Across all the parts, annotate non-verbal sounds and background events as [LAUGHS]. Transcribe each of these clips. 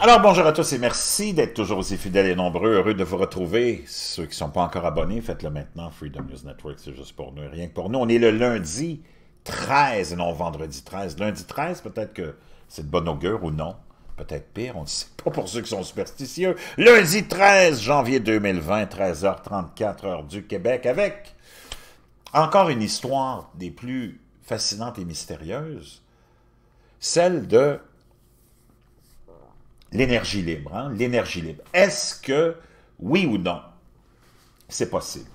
Alors bonjour à tous et merci d'être toujours aussi fidèles et nombreux. Heureux de vous retrouver. Ceux qui ne sont pas encore abonnés, faites-le maintenant. Freedom News Network, c'est juste pour nous, rien que pour nous. On est le lundi 13, non vendredi 13. Lundi 13, peut-être que c'est de bonne augure ou non. Peut-être pire, on ne sait pas pour ceux qui sont superstitieux. Lundi 13 janvier 2020, 13h34 du Québec, avec encore une histoire des plus fascinantes et mystérieuses, celle de L'énergie libre, hein? l'énergie libre. Est-ce que, oui ou non, c'est possible?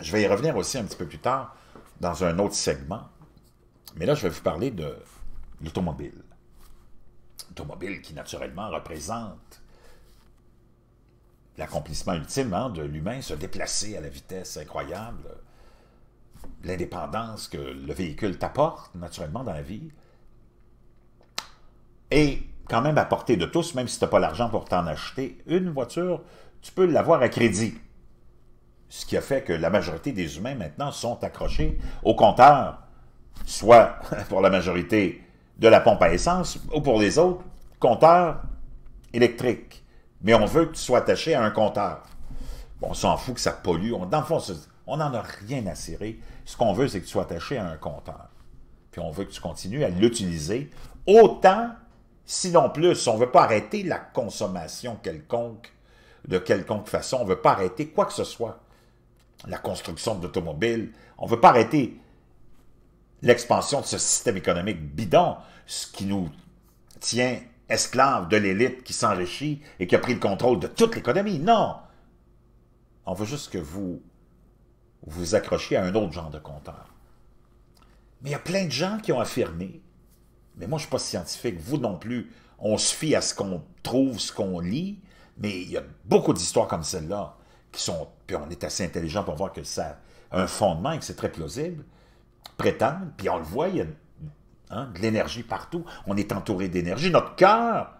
Je vais y revenir aussi un petit peu plus tard dans un autre segment. Mais là, je vais vous parler de l'automobile. L'automobile qui, naturellement, représente l'accomplissement ultime hein, de l'humain, se déplacer à la vitesse incroyable, l'indépendance que le véhicule t'apporte, naturellement, dans la vie. Et quand même à portée de tous, même si tu n'as pas l'argent pour t'en acheter une voiture, tu peux l'avoir à crédit. Ce qui a fait que la majorité des humains maintenant sont accrochés au compteur, soit [LAUGHS] pour la majorité de la pompe à essence ou pour les autres, compteur électrique. Mais on veut que tu sois attaché à un compteur. Bon, on s'en fout que ça pollue. On, dans le fond, on n'en a rien à serrer. Ce qu'on veut, c'est que tu sois attaché à un compteur. Puis on veut que tu continues à l'utiliser autant sinon plus. On ne veut pas arrêter la consommation quelconque, de quelconque façon. On ne veut pas arrêter quoi que ce soit. La construction d'automobiles. On ne veut pas arrêter l'expansion de ce système économique bidon, ce qui nous tient esclaves de l'élite qui s'enrichit et qui a pris le contrôle de toute l'économie. Non! On veut juste que vous vous accrochiez à un autre genre de compteur. Mais il y a plein de gens qui ont affirmé mais moi, je ne suis pas scientifique, vous non plus. On se fie à ce qu'on trouve, ce qu'on lit, mais il y a beaucoup d'histoires comme celle-là qui sont... Puis on est assez intelligent pour voir que ça a un fondement et que c'est très plausible. Prétend. puis on le voit, il y a hein, de l'énergie partout. On est entouré d'énergie. Notre cœur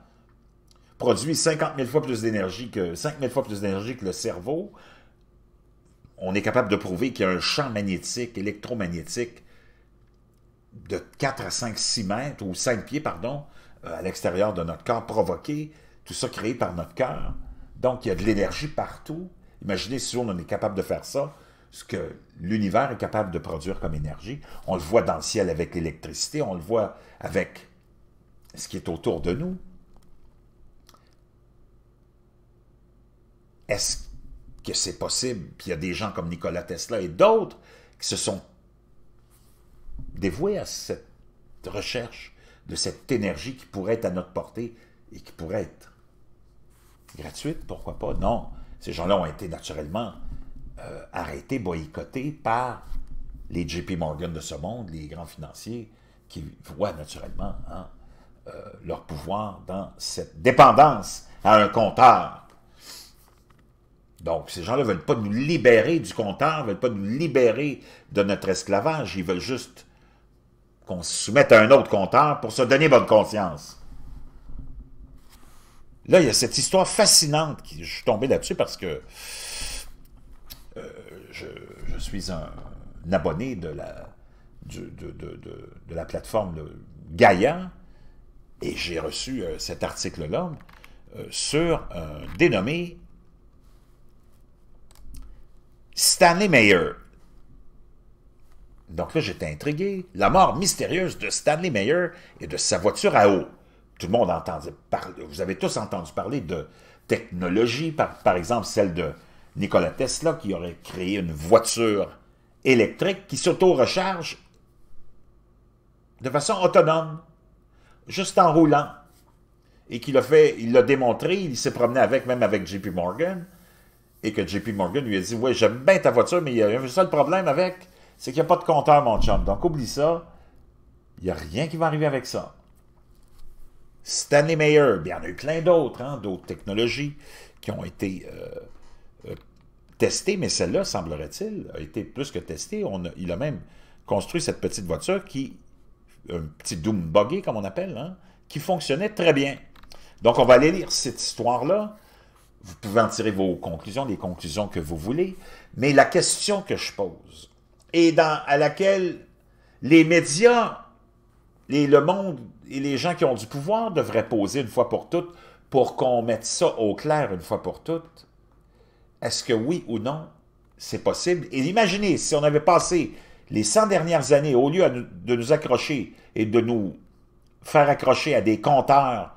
produit 50 000 fois plus d'énergie que... 5 000 fois plus d'énergie que le cerveau. On est capable de prouver qu'il y a un champ magnétique, électromagnétique, de 4 à 5, 6 mètres, ou 5 pieds, pardon, euh, à l'extérieur de notre corps, provoqué, tout ça créé par notre cœur. Donc, il y a de l'énergie partout. Imaginez si on est capable de faire ça, ce que l'univers est capable de produire comme énergie. On le voit dans le ciel avec l'électricité, on le voit avec ce qui est autour de nous. Est-ce que c'est possible? Puis il y a des gens comme Nikola Tesla et d'autres qui se sont dévoués à cette recherche de cette énergie qui pourrait être à notre portée et qui pourrait être gratuite, pourquoi pas? Non, ces gens-là ont été naturellement euh, arrêtés, boycottés par les JP Morgan de ce monde, les grands financiers qui voient naturellement hein, euh, leur pouvoir dans cette dépendance à un compteur. Donc, ces gens-là ne veulent pas nous libérer du compteur, ne veulent pas nous libérer de notre esclavage, ils veulent juste qu'on se soumette à un autre compteur pour se donner bonne conscience. Là, il y a cette histoire fascinante, qui, je suis tombé là-dessus parce que euh, je, suis un, abonné de la, de, la plateforme de et j'ai reçu euh, cet article-là euh, sur un dénommé Stanley Mayer. Donc là, j'étais intrigué. La mort mystérieuse de Stanley Meyer et de sa voiture à eau. Tout le monde entendait parler, vous avez tous entendu parler de technologie, par, exemple celle de Nikola Tesla qui aurait créé une voiture électrique qui s'auto-recharge de façon autonome, juste en roulant. Et qu'il a fait, il l'a démontré, il s'est promené avec, même avec JP Morgan, et que JP Morgan lui a dit, oui, j'aime bien ta voiture, mais il y a un seul problème avec, c'est qu'il n'y a pas de compteur, mon chum. Donc, oublie ça. Il n'y a rien qui va arriver avec ça. Stanley Meyer, bien, il y en a eu plein d'autres, hein, d'autres technologies qui ont été euh, euh, testées, mais celle-là, semblerait-il, a été plus que testée. On il a même construit cette petite voiture qui, un petit doom buggy, comme on appelle, hein, qui fonctionnait très bien. Donc, on va aller lire cette histoire-là. Vous pouvez en tirer vos conclusions, les conclusions que vous voulez. Mais la question que je pose et dans, à laquelle les médias et le monde et les gens qui ont du pouvoir devraient poser une fois pour toutes pour qu'on mette ça au clair une fois pour toutes. Est-ce que oui ou non, c'est possible? Et imaginez, si on avait passé les 100 dernières années, au lieu de nous accrocher et de nous faire accrocher à des compteurs,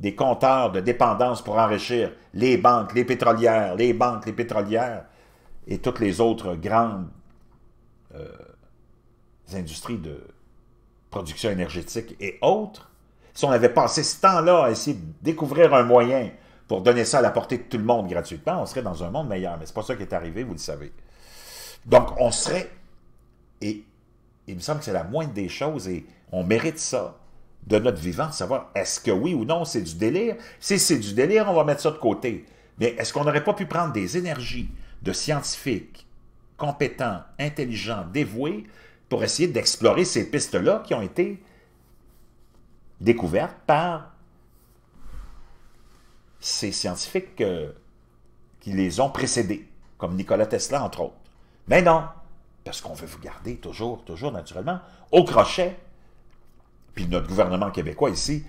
des compteurs de dépendance pour enrichir les banques, les pétrolières, les banques, les pétrolières et toutes les autres grandes euh, industries de production énergétique et autres, si on avait passé ce temps-là à essayer de découvrir un moyen pour donner ça à la portée de tout le monde gratuitement, on serait dans un monde meilleur. Mais ce n'est pas ça qui est arrivé, vous le savez. Donc, on serait, et il me semble que c'est la moindre des choses, et on mérite ça de notre vivant, savoir est-ce que oui ou non, c'est du délire. Si c'est du délire, on va mettre ça de côté. Mais est-ce qu'on n'aurait pas pu prendre des énergies de scientifiques, compétents, intelligents, dévoués pour essayer d'explorer ces pistes-là qui ont été découvertes par ces scientifiques euh, qui les ont précédés, comme Nikola Tesla, entre autres. Mais non, parce qu'on veut vous garder toujours, toujours naturellement, au crochet. Puis notre gouvernement québécois ici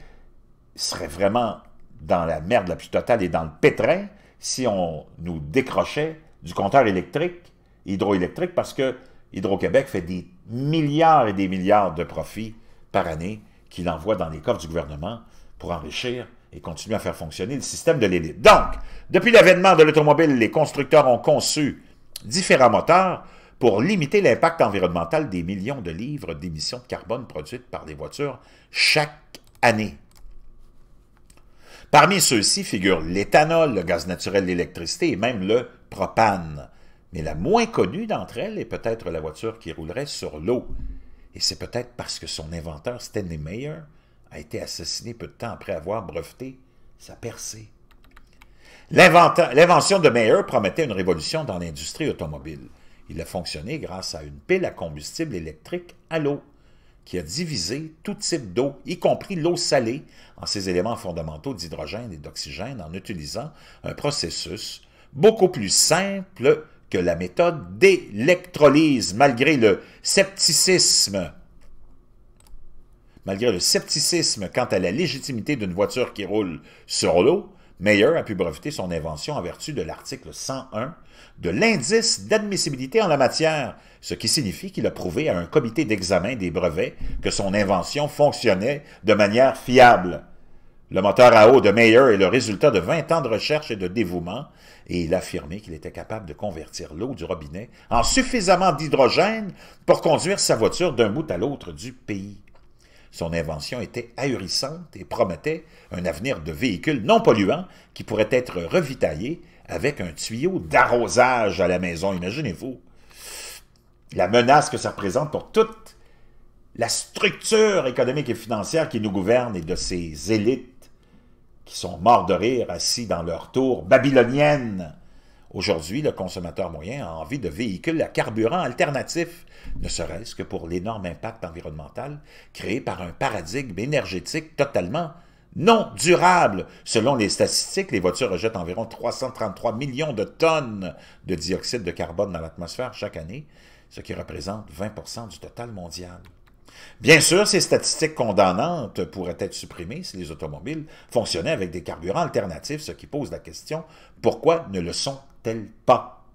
serait vraiment dans la merde la plus totale et dans le pétrin si on nous décrochait du compteur électrique hydroélectrique parce que Hydro-Québec fait des milliards et des milliards de profits par année qu'il envoie dans les coffres du gouvernement pour enrichir et continuer à faire fonctionner le système de l'élite. Donc, depuis l'avènement de l'automobile, les constructeurs ont conçu différents moteurs pour limiter l'impact environnemental des millions de livres d'émissions de carbone produites par les voitures chaque année. Parmi ceux-ci figurent l'éthanol, le gaz naturel, l'électricité et même le propane. Mais la moins connue d'entre elles est peut-être la voiture qui roulerait sur l'eau. Et c'est peut-être parce que son inventeur, Stanley Mayer, a été assassiné peu de temps après avoir breveté sa percée. L'invention de Mayer promettait une révolution dans l'industrie automobile. Il a fonctionné grâce à une pile à combustible électrique à l'eau, qui a divisé tout type d'eau, y compris l'eau salée, en ses éléments fondamentaux d'hydrogène et d'oxygène, en utilisant un processus beaucoup plus simple que la méthode d'électrolyse, malgré le scepticisme malgré le scepticisme quant à la légitimité d'une voiture qui roule sur l'eau, Mayer a pu breveter son invention en vertu de l'article 101 de l'indice d'admissibilité en la matière, ce qui signifie qu'il a prouvé à un comité d'examen des brevets que son invention fonctionnait de manière fiable. Le moteur à eau de Mayer est le résultat de 20 ans de recherche et de dévouement et il affirmait qu'il était capable de convertir l'eau du robinet en suffisamment d'hydrogène pour conduire sa voiture d'un bout à l'autre du pays. Son invention était ahurissante et promettait un avenir de véhicules non polluants qui pourraient être revitaillés avec un tuyau d'arrosage à la maison, imaginez-vous. La menace que ça représente pour toute la structure économique et financière qui nous gouverne et de ses élites qui sont morts de rire assis dans leur tour babylonienne. Aujourd'hui, le consommateur moyen a envie de véhicules à carburant alternatif, ne serait-ce que pour l'énorme impact environnemental créé par un paradigme énergétique totalement non durable. Selon les statistiques, les voitures rejettent environ 333 millions de tonnes de dioxyde de carbone dans l'atmosphère chaque année, ce qui représente 20 du total mondial. Bien sûr, ces statistiques condamnantes pourraient être supprimées si les automobiles fonctionnaient avec des carburants alternatifs, ce qui pose la question « Pourquoi ne le sont-elles pas »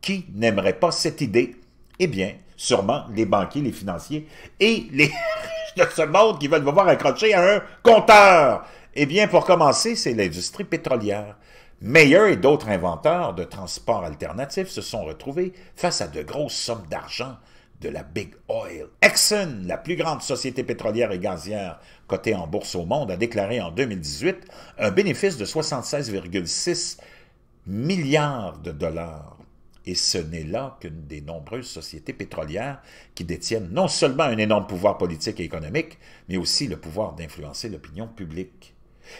Qui n'aimerait pas cette idée Eh bien, sûrement les banquiers, les financiers et [LAUGHS] les riches de ce monde qui veulent voir accrocher à un compteur. Eh bien, pour commencer, c'est l'industrie pétrolière. Meyer et d'autres inventeurs de transports alternatifs se sont retrouvés face à de grosses sommes d'argent de la Big Oil. Exxon, la plus grande société pétrolière et gazière cotée en bourse au monde, a déclaré en 2018 un bénéfice de 76,6 milliards de dollars. Et ce n'est là qu'une des nombreuses sociétés pétrolières qui détiennent non seulement un énorme pouvoir politique et économique, mais aussi le pouvoir d'influencer l'opinion publique.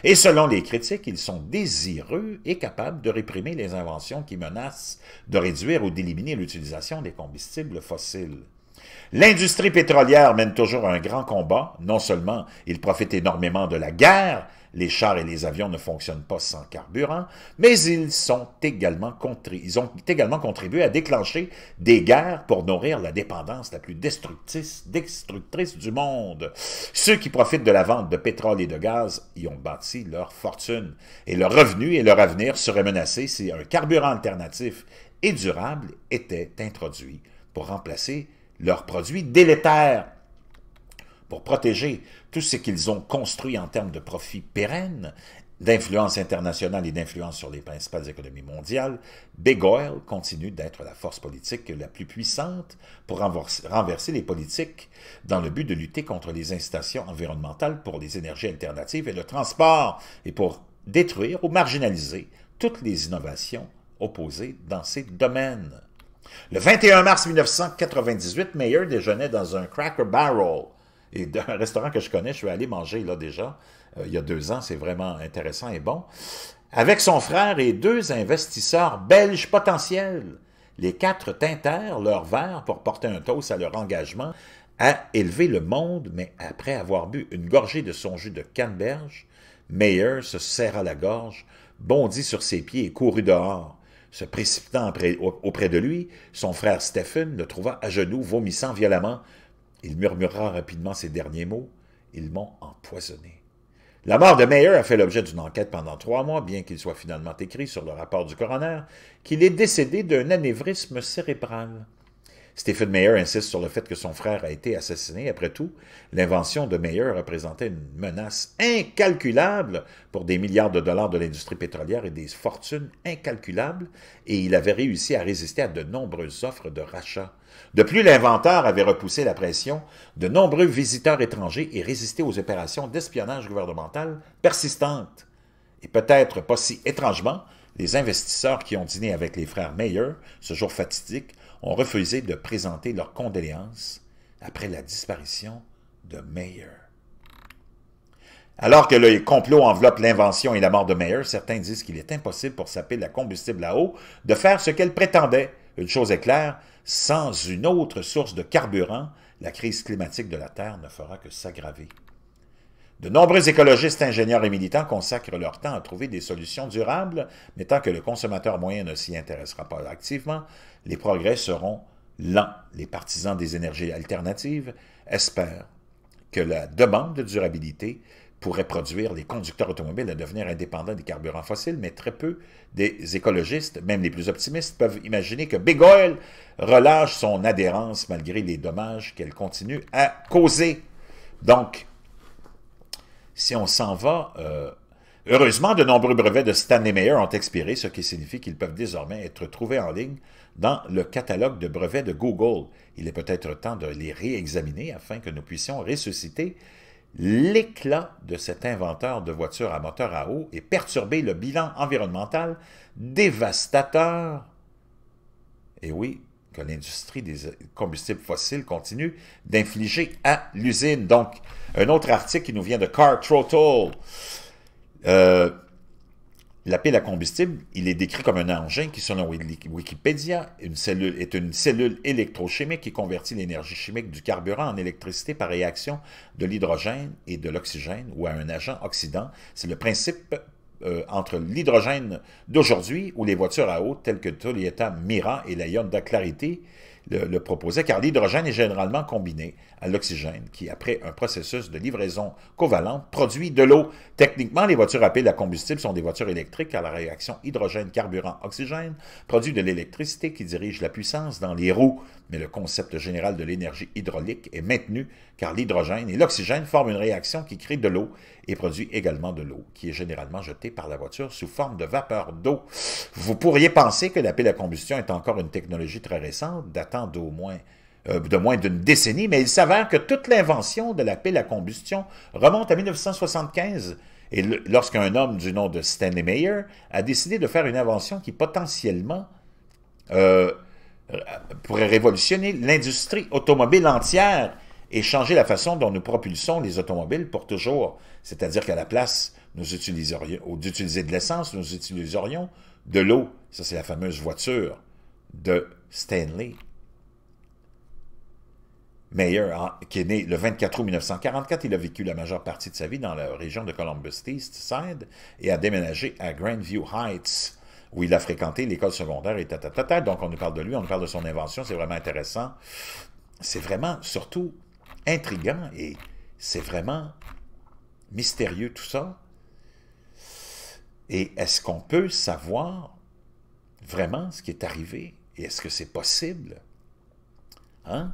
Et selon les critiques, ils sont désireux et capables de réprimer les inventions qui menacent de réduire ou d'éliminer l'utilisation des combustibles fossiles. L'industrie pétrolière mène toujours un grand combat. Non seulement il profite énormément de la guerre, les chars et les avions ne fonctionnent pas sans carburant, mais ils, ont également contribué à déclencher des guerres pour nourrir la dépendance la plus destructrice, destructrice du monde. Ceux qui profitent de la vente de pétrole et de gaz y ont bâti leur fortune, et leur revenu et leur avenir seraient menacés si un carburant alternatif et durable était introduit pour remplacer leurs produits délétères pour protéger tout ce qu'ils ont construit en termes de profits pérennes, d'influence internationale et d'influence sur les principales économies mondiales, Big Oil continue d'être la force politique la plus puissante pour renverser les politiques dans le but de lutter contre les incitations environnementales pour les énergies alternatives et le transport et pour détruire ou marginaliser toutes les innovations opposées dans ces domaines. Le 21 mars 1998, Mayer déjeunait dans un Cracker Barrel et d'un [LAUGHS] restaurant que je connais, je vais aller manger là déjà, euh, il y a deux ans, c'est vraiment intéressant et bon. Avec son frère et deux investisseurs belges potentiels, les quatre tintèrent leur verre pour porter un toast à leur engagement à élever le monde, mais après avoir bu une gorgée de son jus de canneberge, Meyer se serra la gorge, bondit sur ses pieds et courut dehors. Se précipitant auprès de lui, son frère Stephen le trouva à genoux, vomissant violemment. Il murmura rapidement ces derniers mots. Ils m'ont empoisonné. La mort de Meyer a fait l'objet d'une enquête pendant trois mois, bien qu'il soit finalement écrit sur le rapport du coroner qu'il est décédé d'un anévrisme cérébral. Stephen Meyer insiste sur le fait que son frère a été assassiné. Après tout, l'invention de Meyer représentait une menace incalculable pour des milliards de dollars de l'industrie pétrolière et des fortunes incalculables, et il avait réussi à résister à de nombreuses offres de rachat. De plus, l'inventeur avait repoussé la pression de nombreux visiteurs étrangers et résisté aux opérations d'espionnage gouvernemental persistantes. Et peut-être pas si étrangement, les investisseurs qui ont dîné avec les frères Meyer ce jour fatidique ont refusé de présenter leurs condoléances après la disparition de Meyer. Alors que le complot enveloppe l'invention et la mort de Meyer, certains disent qu'il est impossible pour sa de la combustible à eau de faire ce qu'elle prétendait, une chose est claire, sans une autre source de carburant, la crise climatique de la Terre ne fera que s'aggraver. De nombreux écologistes, ingénieurs et militants consacrent leur temps à trouver des solutions durables, mais tant que le consommateur moyen ne s'y intéressera pas activement, les progrès seront lents. Les partisans des énergies alternatives espèrent que la demande de durabilité pourrait produire les conducteurs automobiles à devenir indépendants des carburants fossiles, mais très peu des écologistes, même les plus optimistes, peuvent imaginer que Big Oil relâche son adhérence malgré les dommages qu'elle continue à causer. Donc, si on s'en va... Euh, heureusement, de nombreux brevets de Stanley Meyer ont expiré, ce qui signifie qu'ils peuvent désormais être trouvés en ligne dans le catalogue de brevets de Google. Il est peut-être temps de les réexaminer afin que nous puissions ressusciter L'éclat de cet inventeur de voitures à moteur à eau est perturbé le bilan environnemental dévastateur. Et oui, que l'industrie des combustibles fossiles continue d'infliger à l'usine. Donc, un autre article qui nous vient de Car euh, la pile à combustible, il est décrit comme un engin qui, selon Wikipédia, une cellule, est une cellule électrochimique qui convertit l'énergie chimique du carburant en électricité par réaction de l'hydrogène et de l'oxygène ou à un agent oxydant. C'est le principe euh, entre l'hydrogène d'aujourd'hui ou les voitures à eau telles que Toyota Mira et la Honda Clarity le, proposait, car l'hydrogène est généralement combiné à l'oxygène, qui, après un processus de livraison covalente, produit de l'eau. Techniquement, les voitures à pile à combustible sont des voitures électriques, car la réaction hydrogène-carburant-oxygène produit de l'électricité qui dirige la puissance dans les roues. Mais le concept général de l'énergie hydraulique est maintenu, car l'hydrogène et l'oxygène forment une réaction qui crée de l'eau et produit également de l'eau, qui est généralement jetée par la voiture sous forme de vapeur d'eau. Vous pourriez penser que la pile à combustion est encore une technologie très récente, date d'au moins euh, de moins d'une décennie, mais il s'avère que toute l'invention de la pile à combustion remonte à 1975, et lorsqu'un homme du nom de Stanley Mayer a décidé de faire une invention qui potentiellement euh, pourrait révolutionner l'industrie automobile entière et changer la façon dont nous propulsons les automobiles pour toujours. C'est-à-dire qu'à la place, nous utiliserions, d'utiliser de l'essence, nous utiliserions de l'eau. Ça, c'est la fameuse voiture de Stanley. Meyer, qui est né le 24 août 1944, il a vécu la majeure partie de sa vie dans la région de Columbus Side et a déménagé à Grandview Heights, où il a fréquenté l'école secondaire et tata. Donc, on nous parle de lui, on nous parle de son invention, c'est vraiment intéressant. C'est vraiment, surtout, intrigant et c'est vraiment mystérieux tout ça. Et est-ce qu'on peut savoir vraiment ce qui est arrivé? Et est-ce que c'est possible? Hein?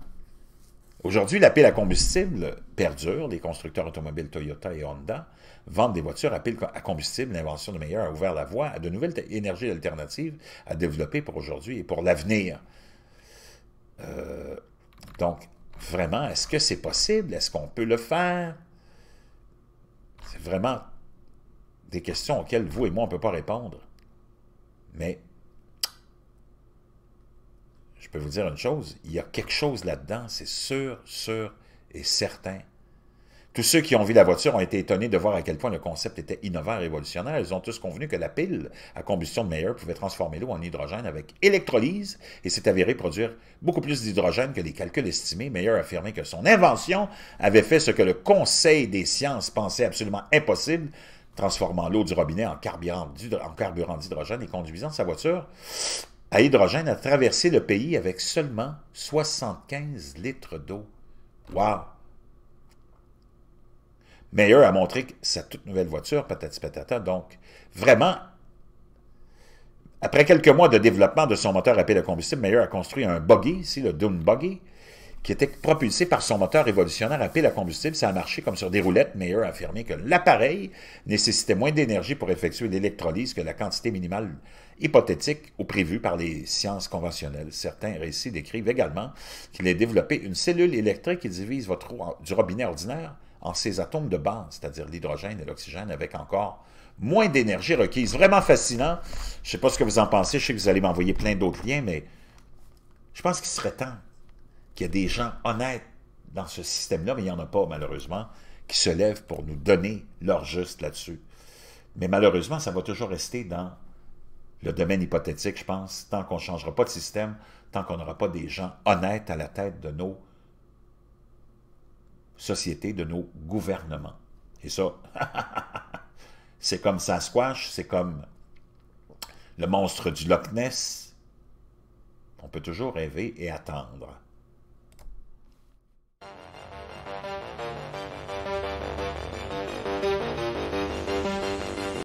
Aujourd'hui, la pile à combustible perdure. Les constructeurs automobiles Toyota et Honda vendent des voitures à pile à combustible. L'invention de Meyer a ouvert la voie à de nouvelles énergies alternatives à développer pour aujourd'hui et pour l'avenir. Euh, donc, vraiment, est-ce que c'est possible? Est-ce qu'on peut le faire? C'est vraiment des questions auxquelles vous et moi, on ne peut pas répondre. Mais je peux vous dire une chose, il y a quelque chose là-dedans, c'est sûr, sûr et certain. Tous ceux qui ont vu la voiture ont été étonnés de voir à quel point le concept était innovant et révolutionnaire. Ils ont tous convenu que la pile à combustion de Meyer pouvait transformer l'eau en hydrogène avec électrolyse et s'est avéré produire beaucoup plus d'hydrogène que les calculs estimés. Meyer affirmé que son invention avait fait ce que le Conseil des sciences pensait absolument impossible, transformant l'eau du robinet en carburant d'hydrogène et conduisant sa voiture à hydrogène a traversé le pays avec seulement 75 litres d'eau. Wow! Meyer a montré sa toute nouvelle voiture, patati patata, donc vraiment après quelques mois de développement de son moteur à pile à combustible, Meyer a construit un buggy, ici le Dune Buggy, qui était propulsé par son moteur révolutionnaire à pile à combustible. Ça a marché comme sur des roulettes. Meyer a affirmé que l'appareil nécessitait moins d'énergie pour effectuer l'électrolyse que la quantité minimale hypothétique ou prévue par les sciences conventionnelles. Certains récits décrivent également qu'il ait développé une cellule électrique qui divise votre du robinet ordinaire en ses atomes de base, c'est-à-dire l'hydrogène et l'oxygène, avec encore moins d'énergie requise. Vraiment fascinant. Je ne sais pas ce que vous en pensez. Je sais que vous allez m'envoyer plein d'autres liens, mais je pense qu'il serait temps qu'il y a des gens honnêtes dans ce système-là, mais il n'y en a pas, malheureusement, qui se lèvent pour nous donner leur juste là-dessus. Mais malheureusement, ça va toujours rester dans le domaine hypothétique, je pense, tant qu'on ne changera pas de système, tant qu'on n'aura pas des gens honnêtes à la tête de nos sociétés, de nos gouvernements. Et ça, [LAUGHS] c'est comme ça Sasquatch, c'est comme le monstre du Loch Ness. On peut toujours rêver et attendre.